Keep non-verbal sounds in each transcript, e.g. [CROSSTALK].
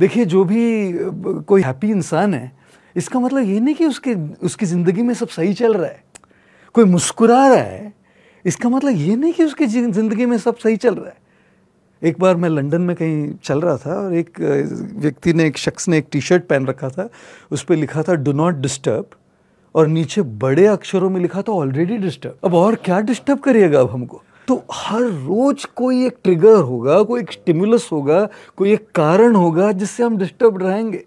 देखिए जो भी कोई हैप्पी इंसान है इसका मतलब ये नहीं कि उसके उसकी ज़िंदगी में सब सही चल रहा है कोई मुस्कुरा रहा है इसका मतलब ये नहीं कि उसकी ज़िंदगी में सब सही चल रहा है एक बार मैं लंदन में कहीं चल रहा था और एक व्यक्ति ने एक शख्स ने एक टी शर्ट पहन रखा था उस पर लिखा था डो नॉट डिस्टर्ब और नीचे बड़े अक्षरों में लिखा था ऑलरेडी डिस्टर्ब अब और क्या डिस्टर्ब करिएगा अब हमको तो हर रोज कोई एक ट्रिगर होगा कोई एक स्टिमुलस होगा कोई एक कारण होगा जिससे हम डिस्टर्ब रहेंगे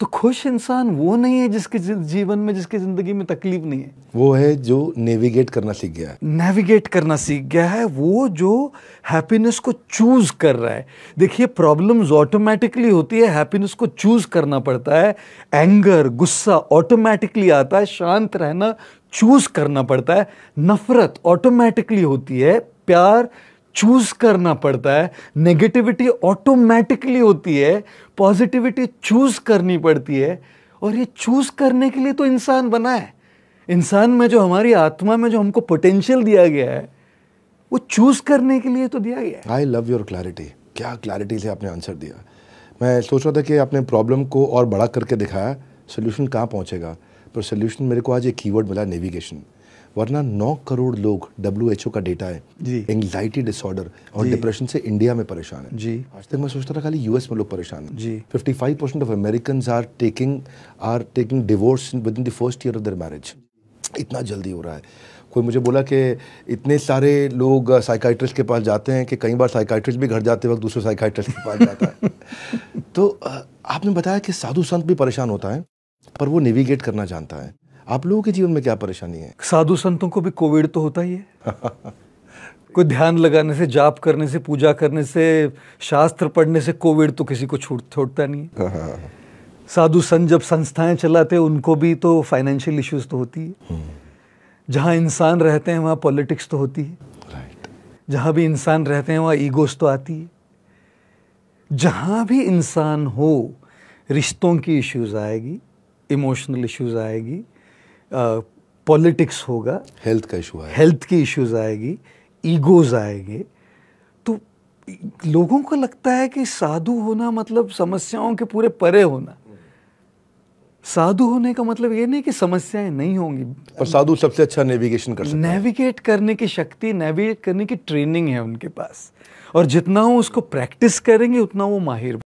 तो खुश इंसान वो नहीं है जिसके जीवन में जिसके जिंदगी में तकलीफ नहीं है वो है जो नेविगेट करना सीख गया है नेविगेट करना सीख गया है वो जो हैप्पीनेस को चूज कर रहा है देखिए प्रॉब्लम्स ऑटोमेटिकली होती है हैप्पीनेस को चूज करना पड़ता है एंगर गुस्सा ऑटोमेटिकली आता है शांत रहना चूज करना पड़ता है नफरत ऑटोमेटिकली होती है प्यार चूज करना पड़ता है नेगेटिविटी ऑटोमेटिकली होती है पॉजिटिविटी चूज करनी पड़ती है और ये चूज करने के लिए तो इंसान बना है इंसान में जो हमारी आत्मा में जो हमको पोटेंशियल दिया गया है वो चूज करने के लिए तो दिया गया है आई लव योर क्लैरिटी क्या क्लैरिटी से आपने आंसर दिया मैं सोच रहा था कि आपने प्रॉब्लम को और बड़ा करके दिखाया सोल्यूशन कहाँ पहुँचेगा पर सोल्यूशन मेरे को आज एक कीवर्ड मिला नेविगेशन वरना 9 करोड़ लोग डब्ल्यू का डेटा है एंगजाइटी डिसऑर्डर और डिप्रेशन से इंडिया में परेशान है जी आज तक मैं सोचता था खाली यूएस में लोग परेशान हैं जी 55 percent of American are taking are taking divorce within the first year of their marriage इतना जल्दी हो रहा है कोई मुझे बोला कि इतने सारे लोग साइकाइट्रिस्ट uh, के पास जाते हैं कि कई बार साइकाइट्रिस्ट भी घर जाते वक्त दूसरे साइकाइट्रिस्ट के पास जाता है [LAUGHS] तो uh, आपने बताया कि साधु संत भी परेशान होता है पर वो नेविगेट करना जानता है आप लोगों के जीवन में क्या परेशानी है साधु संतों को भी कोविड तो होता ही है [LAUGHS] कोई ध्यान लगाने से जाप करने से पूजा करने से शास्त्र पढ़ने से कोविड तो किसी को छूट छोड़ता नहीं है हाँ, हाँ, हाँ। साधु संत जब संस्थाएं चलाते उनको भी तो फाइनेंशियल इश्यूज तो होती है हम्म। जहाँ इंसान रहते हैं वहाँ पॉलिटिक्स तो होती है राइट जहाँ भी इंसान रहते हैं वहाँ ईगोस तो आती है जहाँ भी इंसान हो रिश्तों की इश्यूज आएगी इमोशनल इश्यूज आएगी पॉलिटिक्स होगा हेल्थ का इशू हेल्थ की इश्यूज आएगी ईगोज आएंगे तो लोगों को लगता है कि साधु होना मतलब समस्याओं के पूरे परे होना साधु होने का मतलब ये नहीं कि समस्याएं नहीं होंगी और साधु सबसे अच्छा नेविगेशन कर सकता नेविगेट करने की शक्ति नेविगेट करने की ट्रेनिंग है उनके पास और जितना वो उसको प्रैक्टिस करेंगे उतना वो माहिर